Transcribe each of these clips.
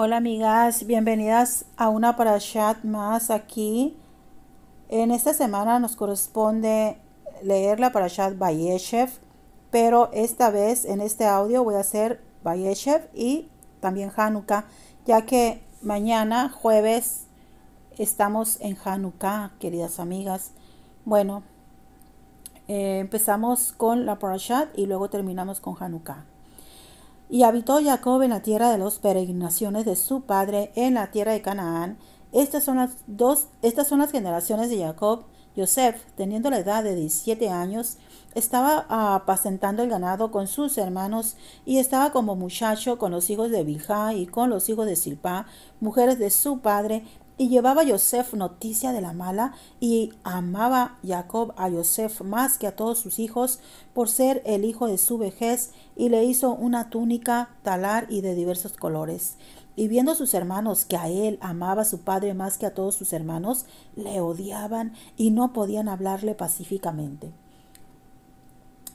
Hola amigas, bienvenidas a una parashat más aquí. En esta semana nos corresponde leer la parashat Bayeshev, pero esta vez en este audio voy a hacer Bayeshev y también Hanukkah, ya que mañana jueves estamos en Hanukkah, queridas amigas. Bueno, eh, empezamos con la parashat y luego terminamos con Hanukkah. Y habitó Jacob en la tierra de las peregrinaciones de su padre, en la tierra de Canaán. Estas son las, dos, estas son las generaciones de Jacob. Joseph, teniendo la edad de 17 años, estaba ah, apacentando el ganado con sus hermanos y estaba como muchacho con los hijos de Bilhah y con los hijos de Silpa, mujeres de su padre, y llevaba Joseph noticia de la mala, y amaba Jacob a Joseph más que a todos sus hijos, por ser el hijo de su vejez, y le hizo una túnica, talar y de diversos colores. Y viendo sus hermanos que a él amaba a su padre más que a todos sus hermanos, le odiaban y no podían hablarle pacíficamente.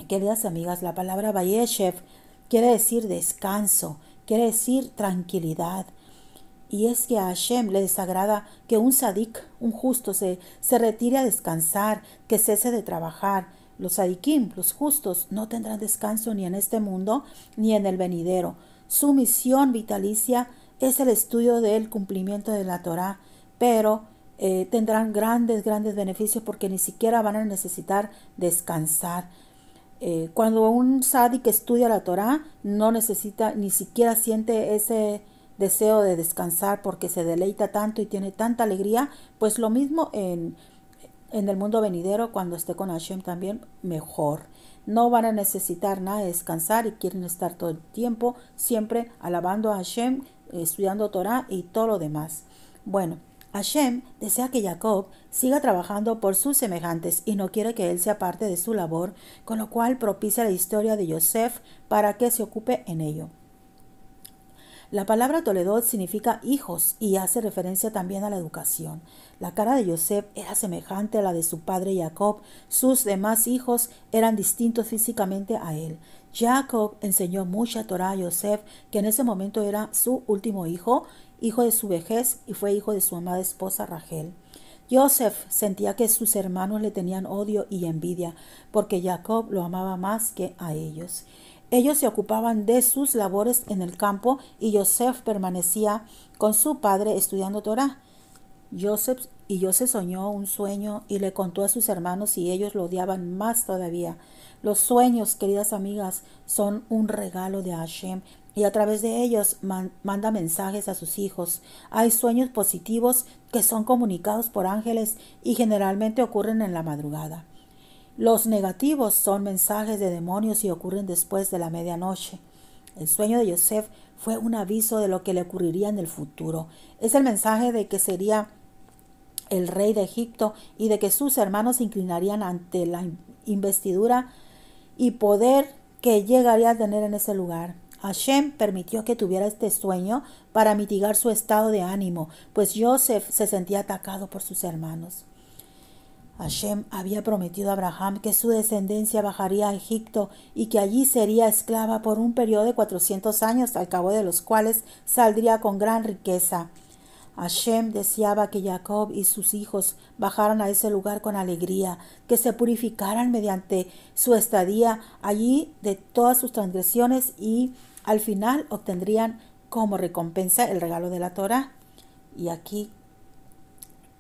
Queridas amigas, la palabra Bayeshev quiere decir descanso, quiere decir tranquilidad, y es que a Hashem le desagrada que un sadik, un justo, se, se retire a descansar, que cese de trabajar. Los sadikim, los justos, no tendrán descanso ni en este mundo ni en el venidero. Su misión vitalicia es el estudio del cumplimiento de la Torah, pero eh, tendrán grandes, grandes beneficios porque ni siquiera van a necesitar descansar. Eh, cuando un sadik estudia la Torah, no necesita, ni siquiera siente ese deseo de descansar porque se deleita tanto y tiene tanta alegría, pues lo mismo en, en el mundo venidero cuando esté con Hashem también mejor. No van a necesitar nada de descansar y quieren estar todo el tiempo siempre alabando a Hashem, estudiando Torah y todo lo demás. Bueno, Hashem desea que Jacob siga trabajando por sus semejantes y no quiere que él sea parte de su labor, con lo cual propicia la historia de Joseph para que se ocupe en ello. La palabra Toledot significa hijos y hace referencia también a la educación. La cara de Joseph era semejante a la de su padre Jacob. Sus demás hijos eran distintos físicamente a él. Jacob enseñó mucha Torah a Joseph, que en ese momento era su último hijo, hijo de su vejez y fue hijo de su amada esposa Rachel. Joseph sentía que sus hermanos le tenían odio y envidia, porque Jacob lo amaba más que a ellos. Ellos se ocupaban de sus labores en el campo y Joseph permanecía con su padre estudiando Torah. Joseph y Joseph soñó un sueño y le contó a sus hermanos y ellos lo odiaban más todavía. Los sueños, queridas amigas, son un regalo de Hashem y a través de ellos manda mensajes a sus hijos. Hay sueños positivos que son comunicados por ángeles y generalmente ocurren en la madrugada. Los negativos son mensajes de demonios y ocurren después de la medianoche. El sueño de Joseph fue un aviso de lo que le ocurriría en el futuro. Es el mensaje de que sería el rey de Egipto y de que sus hermanos se inclinarían ante la investidura y poder que llegaría a tener en ese lugar. Hashem permitió que tuviera este sueño para mitigar su estado de ánimo, pues Joseph se sentía atacado por sus hermanos. Hashem había prometido a Abraham que su descendencia bajaría a Egipto y que allí sería esclava por un periodo de 400 años, al cabo de los cuales saldría con gran riqueza. Hashem deseaba que Jacob y sus hijos bajaran a ese lugar con alegría, que se purificaran mediante su estadía allí de todas sus transgresiones y al final obtendrían como recompensa el regalo de la Torah. Y aquí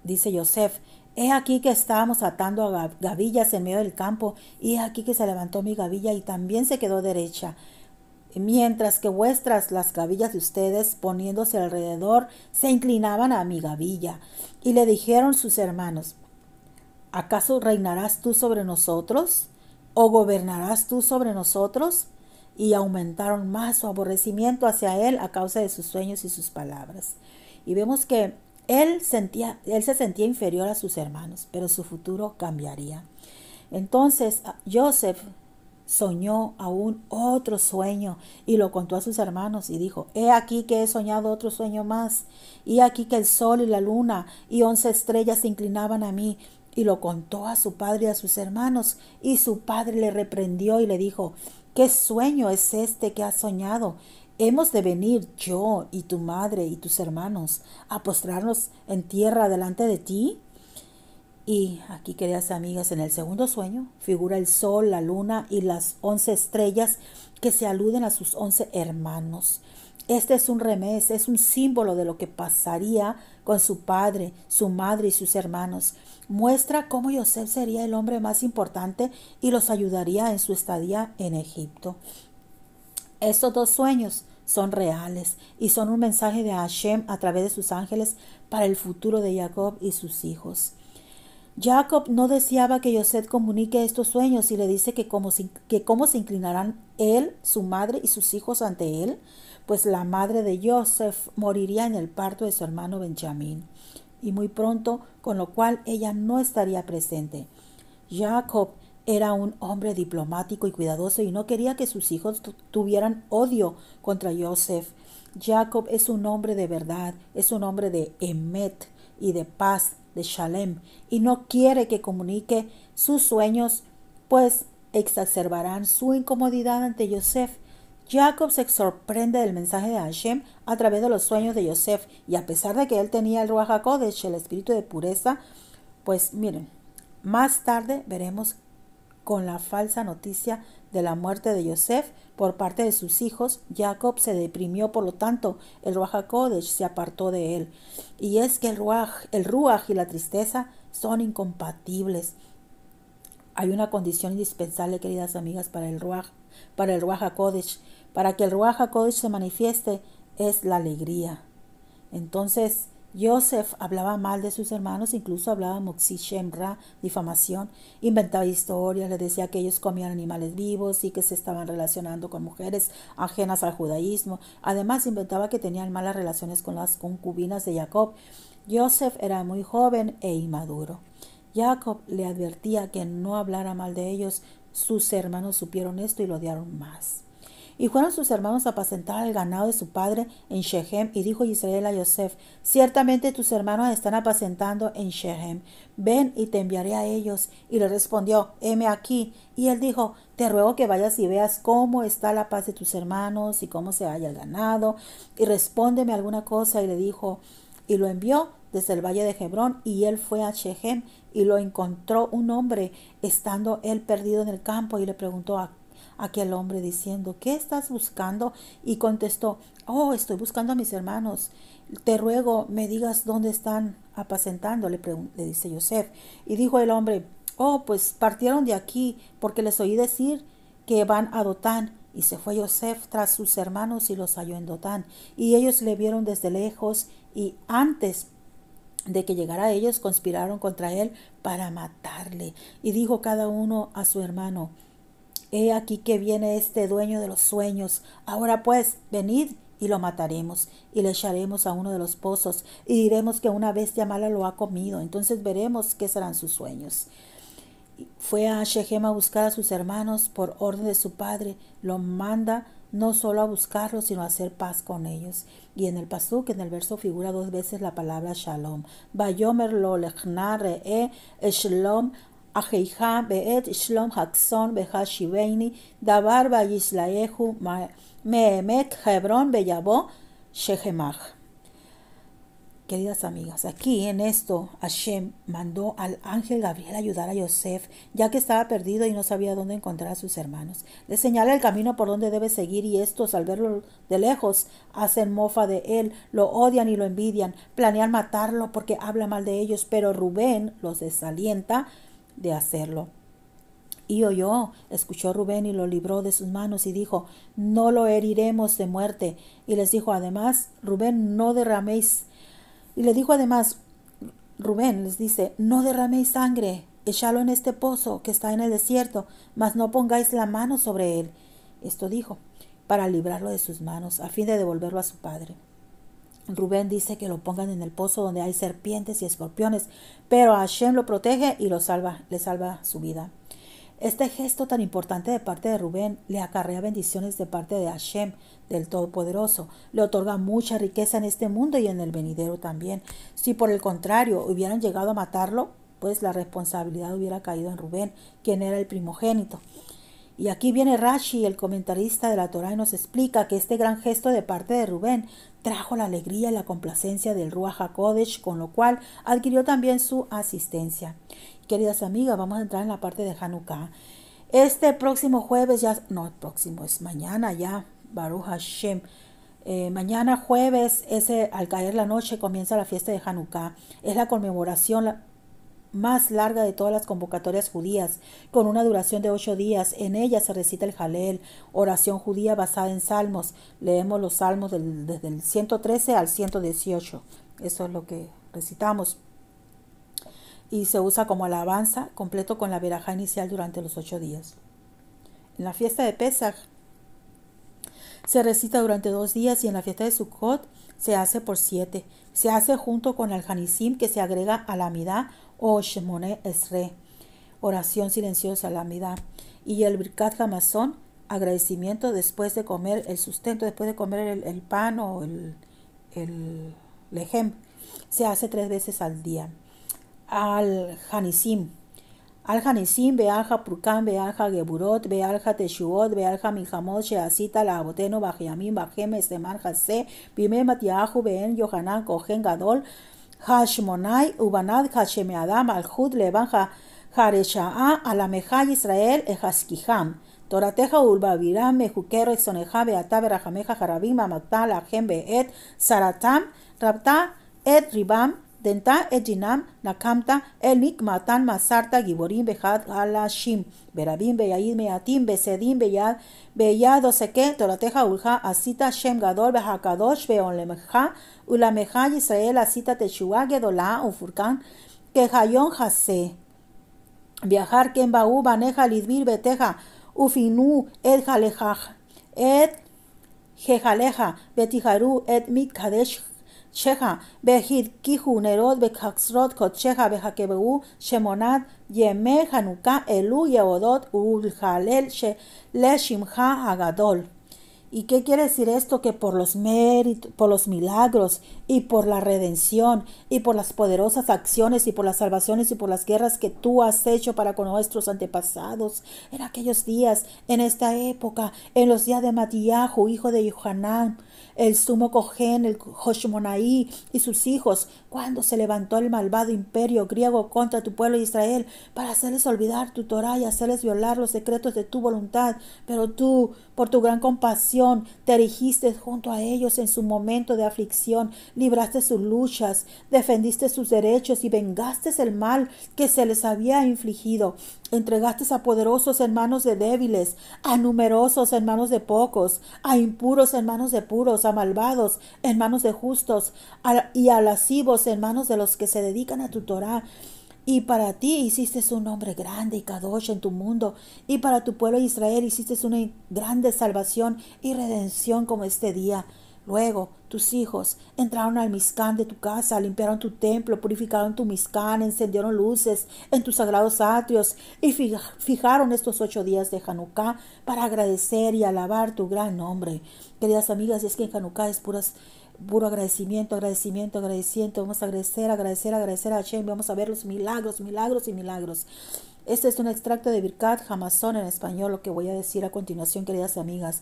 dice Joseph, He aquí que estábamos atando a gavillas en medio del campo, y he aquí que se levantó mi gavilla y también se quedó derecha. Mientras que vuestras, las gavillas de ustedes, poniéndose alrededor, se inclinaban a mi gavilla. Y le dijeron sus hermanos, ¿acaso reinarás tú sobre nosotros? ¿O gobernarás tú sobre nosotros? Y aumentaron más su aborrecimiento hacia él a causa de sus sueños y sus palabras. Y vemos que él, sentía, él se sentía inferior a sus hermanos, pero su futuro cambiaría. Entonces ah, Joseph soñó aún otro sueño y lo contó a sus hermanos y dijo, he aquí que he soñado otro sueño más, y aquí que el sol y la luna y once estrellas se inclinaban a mí, y lo contó a su padre y a sus hermanos, y su padre le reprendió y le dijo, ¿qué sueño es este que has soñado? Hemos de venir yo y tu madre y tus hermanos a postrarnos en tierra delante de ti. Y aquí, queridas amigas, en el segundo sueño figura el sol, la luna y las once estrellas que se aluden a sus once hermanos. Este es un remés, es un símbolo de lo que pasaría con su padre, su madre y sus hermanos. Muestra cómo Yosef sería el hombre más importante y los ayudaría en su estadía en Egipto. Estos dos sueños son reales y son un mensaje de Hashem a través de sus ángeles para el futuro de Jacob y sus hijos. Jacob no deseaba que Yosef comunique estos sueños y le dice que cómo, se, que se inclinarán él, su madre y sus hijos ante él, pues la madre de Yosef moriría en el parto de su hermano Benjamín, y muy pronto, con lo cual ella no estaría presente. Jacob era un hombre diplomático y cuidadoso y no quería que sus hijos tuvieran odio contra Joseph. Jacob es un hombre de verdad, es un hombre de Emet y de paz, de Shalem, y no quiere que comunique sus sueños, pues exacerbarán su incomodidad ante Joseph. Jacob se sorprende del mensaje de Hashem a través de los sueños de Joseph, y a pesar de que él tenía el Ruach HaKodesh, el espíritu de pureza, pues miren, más tarde veremos con la falsa noticia de la muerte de Yosef por parte de sus hijos, Jacob se deprimió, por lo tanto, el Ruach HaKodesh se apartó de él. Y es que el Ruach, el y la tristeza son incompatibles. Hay una condición indispensable, queridas amigas, para el Ruach, para el Ruach Para que el Ruach HaKodesh se manifieste es la alegría. Entonces, Joseph hablaba mal de sus hermanos, incluso hablaba moxishemra, difamación, inventaba historias, le decía que ellos comían animales vivos y que se estaban relacionando con mujeres ajenas al judaísmo. Además, inventaba que tenían malas relaciones con las concubinas de Jacob. Joseph era muy joven e inmaduro. Jacob le advertía que no hablara mal de ellos. Sus hermanos supieron esto y lo odiaron más. Y fueron sus hermanos a apacentar el ganado de su padre en Shechem, y dijo Israel a Yosef, ciertamente tus hermanos están apacentando en Shechem, ven y te enviaré a ellos. Y le respondió, heme aquí. Y él dijo, te ruego que vayas y veas cómo está la paz de tus hermanos y cómo se halla el ganado, y respóndeme alguna cosa. Y le dijo, y lo envió desde el valle de Hebrón, y él fue a Shechem, y lo encontró un hombre, estando él perdido en el campo, y le preguntó, ¿a aquel hombre diciendo, ¿qué estás buscando? Y contestó, oh, estoy buscando a mis hermanos. Te ruego, me digas dónde están apacentando, le, dice Joseph. Y dijo el hombre, oh, pues partieron de aquí porque les oí decir que van a Dotán. Y se fue Joseph tras sus hermanos y los halló en Dotán. Y ellos le vieron desde lejos y antes de que llegara a ellos conspiraron contra él para matarle. Y dijo cada uno a su hermano, He aquí que viene este dueño de los sueños. Ahora pues, venid y lo mataremos y le echaremos a uno de los pozos y diremos que una bestia mala lo ha comido. Entonces veremos qué serán sus sueños. Fue a Shechem a buscar a sus hermanos por orden de su padre. Lo manda no solo a buscarlos, sino a hacer paz con ellos. Y en el que en el verso, figura dos veces la palabra shalom. Bayomer lo e shalom Beet, Shlom Hakson, Beja, Hebron, Shehemach. Queridas amigas, aquí en esto Hashem mandó al ángel Gabriel ayudar a Yosef, ya que estaba perdido y no sabía dónde encontrar a sus hermanos. Le señala el camino por donde debe seguir y estos, al verlo de lejos, hacen mofa de él, lo odian y lo envidian, planean matarlo porque habla mal de ellos, pero Rubén los desalienta de hacerlo. Y oyó, escuchó Rubén y lo libró de sus manos y dijo, no lo heriremos de muerte. Y les dijo además, Rubén, no derraméis. Y le dijo además, Rubén les dice, no derraméis sangre, Echalo en este pozo que está en el desierto, mas no pongáis la mano sobre él. Esto dijo, para librarlo de sus manos, a fin de devolverlo a su padre. Rubén dice que lo pongan en el pozo donde hay serpientes y escorpiones, pero Hashem lo protege y lo salva, le salva su vida. Este gesto tan importante de parte de Rubén le acarrea bendiciones de parte de Hashem, del Todopoderoso. Le otorga mucha riqueza en este mundo y en el venidero también. Si por el contrario hubieran llegado a matarlo, pues la responsabilidad hubiera caído en Rubén, quien era el primogénito. Y aquí viene Rashi, el comentarista de la Torá, y nos explica que este gran gesto de parte de Rubén trajo la alegría y la complacencia del Ruach HaKodesh, con lo cual adquirió también su asistencia. Queridas amigas, vamos a entrar en la parte de Hanukkah. Este próximo jueves, ya, no, el próximo es mañana ya, Baruch Hashem. Eh, mañana jueves, ese, al caer la noche, comienza la fiesta de Hanukkah. Es la conmemoración, más larga de todas las convocatorias judías, con una duración de ocho días. En ella se recita el Jalel, oración judía basada en salmos. Leemos los salmos desde el 113 al 118. Eso es lo que recitamos. Y se usa como alabanza, completo con la veraja inicial durante los ocho días. En la fiesta de Pesach se recita durante dos días y en la fiesta de Sukkot se hace por siete. Se hace junto con el Hanisim que se agrega a la midá o Shemone Esre, oración silenciosa la midá, y el Birkat Hamazón, agradecimiento después de comer el sustento, después de comer el, pan o el, el lejem, se hace tres veces al día. Al Hanisim, al Hanisim, Bealja Purkan, Bealja Geburot, Bealja Teshuot, Bealja Mijamot, Sheasita, La Aboteno, Bajiamim, Bajem, Esteman, Jase, Bime, Matiahu, Been, Yohanan, kohen, Gadol, Hashmonai, Ubanad, Hashemeadam, Alhud, Levan, Hareshaa, Alameja, Israel, Ejaskiham. Torateja Ulbaviram, mejuquero Soneja, Atabera, Berajameja, Jarabim, amatala gembe et Saratam, Rabta, Et Ribam, Denta Ejinam, Nakamta, Mik Matan, Masarta, Giborim, Bejad, Halashim, Berabim, Beyaid, Meatim, Besedim, Beyad, Beyad, Oseque, torateja Ulja, Asita, Shem, Gadol, Behakadosh, Mecha, Ulameja, Israel, Asita, techuga Gedola, Ufurkan, Kejayon, Hase. Viajar, Kembaú, Baneja, Lidbir, Beteja, Ufinu, El Ed Et, Jejaleja, betiharu Et Kadesh. שלך, והדקיכונרות בחצרות קודשך וחקבהו שמונת ימי חנוכה אלו יהודות ולהלל לשמך הגדול. ¿Y qué quiere decir esto? Que por los méritos, por los milagros y por la redención y por las poderosas acciones y por las salvaciones y por las guerras que tú has hecho para con nuestros antepasados en aquellos días, en esta época, en los días de Matiahu, hijo de Yohanan, el sumo Cohen, el Hoshmonaí y sus hijos, cuando se levantó el malvado imperio griego contra tu pueblo de Israel para hacerles olvidar tu Torah y hacerles violar los secretos de tu voluntad, pero tú por tu gran compasión te erigiste junto a ellos en su momento de aflicción, libraste sus luchas, defendiste sus derechos y vengaste el mal que se les había infligido. Entregaste a poderosos en manos de débiles, a numerosos en manos de pocos, a impuros en manos de puros, a malvados en manos de justos y a lascivos en manos de los que se dedican a tu Torah. Y para ti hiciste un nombre grande y kadosh en tu mundo, y para tu pueblo Israel hiciste una grande salvación y redención como este día. Luego tus hijos entraron al miscán de tu casa, limpiaron tu templo, purificaron tu miscán, encendieron luces en tus sagrados atrios y fijaron estos ocho días de Hanukkah para agradecer y alabar tu gran nombre. Queridas amigas, es que en Hanukkah es puras puro agradecimiento, agradecimiento, agradecimiento. Vamos a agradecer, agradecer, agradecer a Hashem. Vamos a ver los milagros, milagros y milagros. Este es un extracto de Birkat Hamazon en español, lo que voy a decir a continuación, queridas amigas.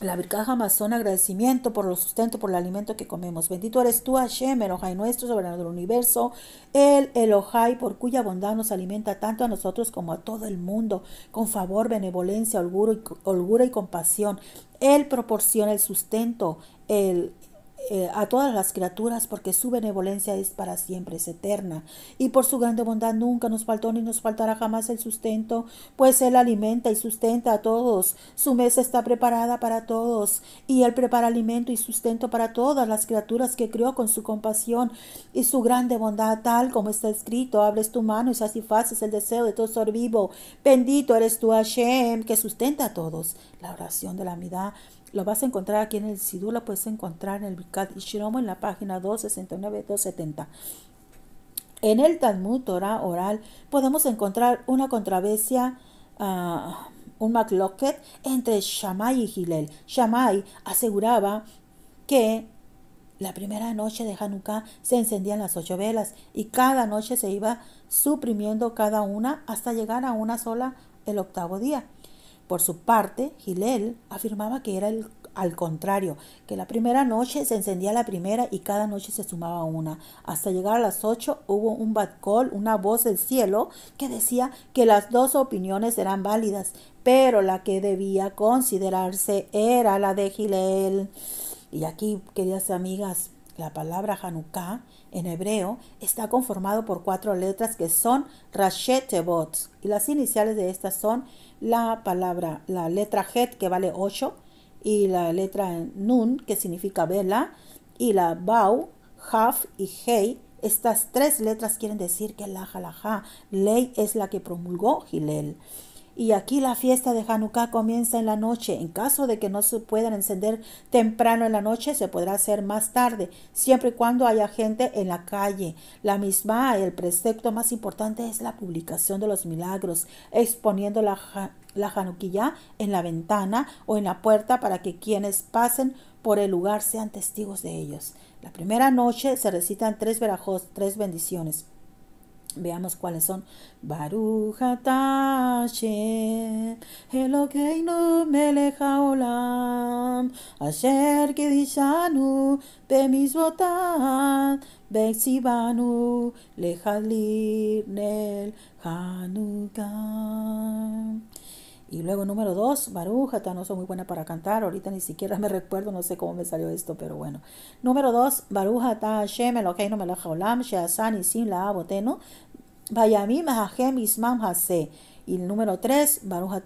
La Birkat Hamazon, agradecimiento por los sustento, por el alimento que comemos. Bendito eres tú, Hashem, Elohai nuestro, soberano del universo, el Elohai, por cuya bondad nos alimenta tanto a nosotros como a todo el mundo, con favor, benevolencia, holgura y compasión. Él proporciona el sustento, eh, a todas las criaturas porque su benevolencia es para siempre, es eterna. Y por su grande bondad nunca nos faltó ni nos faltará jamás el sustento, pues Él alimenta y sustenta a todos. Su mesa está preparada para todos y Él prepara alimento y sustento para todas las criaturas que creó con su compasión y su grande bondad, tal como está escrito. Abres tu mano y satisfaces el deseo de todo ser vivo. Bendito eres tú, Hashem, que sustenta a todos. La oración de la amidad. Lo vas a encontrar aquí en el SIDU, lo puedes encontrar en el Bikat Ishiromo en la página 269-270. En el Talmud Torah oral podemos encontrar una controversia, ah, un McLocket entre Shamay y Hillel. Shammai aseguraba que la primera noche de Hanukkah se encendían las ocho velas y cada noche se iba suprimiendo cada una hasta llegar a una sola el octavo día. Por su parte, Gilel afirmaba que era al contrario, que la primera noche se encendía la primera y cada noche se sumaba una. Hasta llegar a las ocho hubo un bad call, una voz del cielo, que decía que las dos opiniones eran válidas, pero la que debía considerarse era la de Gilel. Y aquí, queridas amigas, la palabra Hanukkah en hebreo está conformado por cuatro letras que son Rashetevot y las iniciales de estas son la palabra, la letra Het que vale 8 y la letra Nun que significa vela y la Bau, Haf y Hei. Estas tres letras quieren decir que la halajá, ley es la que promulgó Gilel. Y aquí la fiesta de Hanukkah comienza en la noche. En caso de que no se puedan encender temprano en la noche, se podrá hacer más tarde, siempre y cuando haya gente en la calle. La misma, el precepto más importante es la publicación de los milagros, exponiendo la, la en la ventana o en la puerta para que quienes pasen por el lugar sean testigos de ellos. La primera noche se recitan tres verajos, tres bendiciones. Veamos cuáles son. ayer que lejalir nel Y luego número dos, Barujata, no son muy buena para cantar, ahorita ni siquiera me recuerdo, no sé cómo me salió esto, pero bueno. Número dos, Barujata, el me Melech Olam, Sheazan, sin La Aboteno, Bayamim Hashem Ismam Hase. Y el número 3, Baruch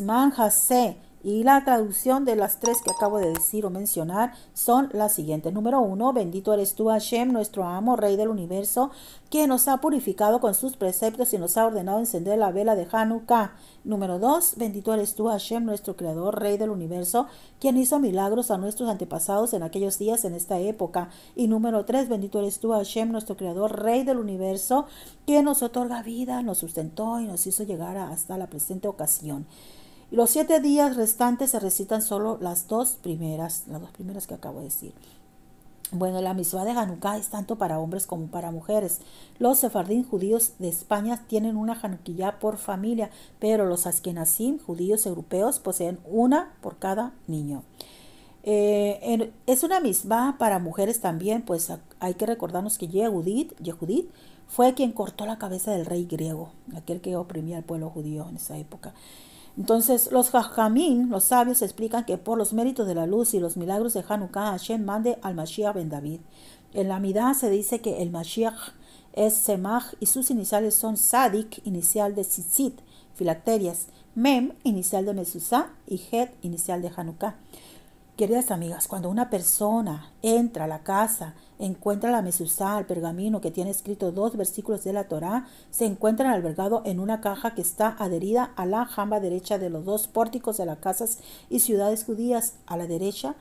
Lisman Hase. Y la traducción de las tres que acabo de decir o mencionar son las siguientes. Número uno, bendito eres tú Hashem, nuestro amo, Rey del universo, que nos ha purificado con sus preceptos y nos ha ordenado encender la vela de Hanukkah. Número dos, bendito eres tú Hashem, nuestro creador, Rey del universo, quien hizo milagros a nuestros antepasados en aquellos días, en esta época. Y número tres, bendito eres tú Hashem, nuestro creador, Rey del universo, quien nos otorga vida, nos sustentó y nos hizo llegar hasta la presente ocasión los siete días restantes se recitan solo las dos primeras, las dos primeras que acabo de decir. Bueno, la misma de Hanukkah es tanto para hombres como para mujeres. Los sefardín judíos de España tienen una Hanukkah por familia, pero los askenazim judíos europeos poseen una por cada niño. Eh, es una misma para mujeres también, pues hay que recordarnos que Yehudit fue quien cortó la cabeza del rey griego, aquel que oprimía al pueblo judío en esa época. Entonces, los jajamín, los sabios, explican que por los méritos de la luz y los milagros de Hanukkah, Hashem mande al Mashiach ben David. En la Midah se dice que el Mashiach es Semach y sus iniciales son Sadik, inicial de Tzitzit, filacterias, Mem, inicial de Mesusa, y Het, inicial de Hanukkah. Queridas amigas, cuando una persona entra a la casa, encuentra la mezuzá, el pergamino que tiene escrito dos versículos de la Torá, se encuentra albergado en una caja que está adherida a la jamba derecha de los dos pórticos de las casas y ciudades judías, a la derecha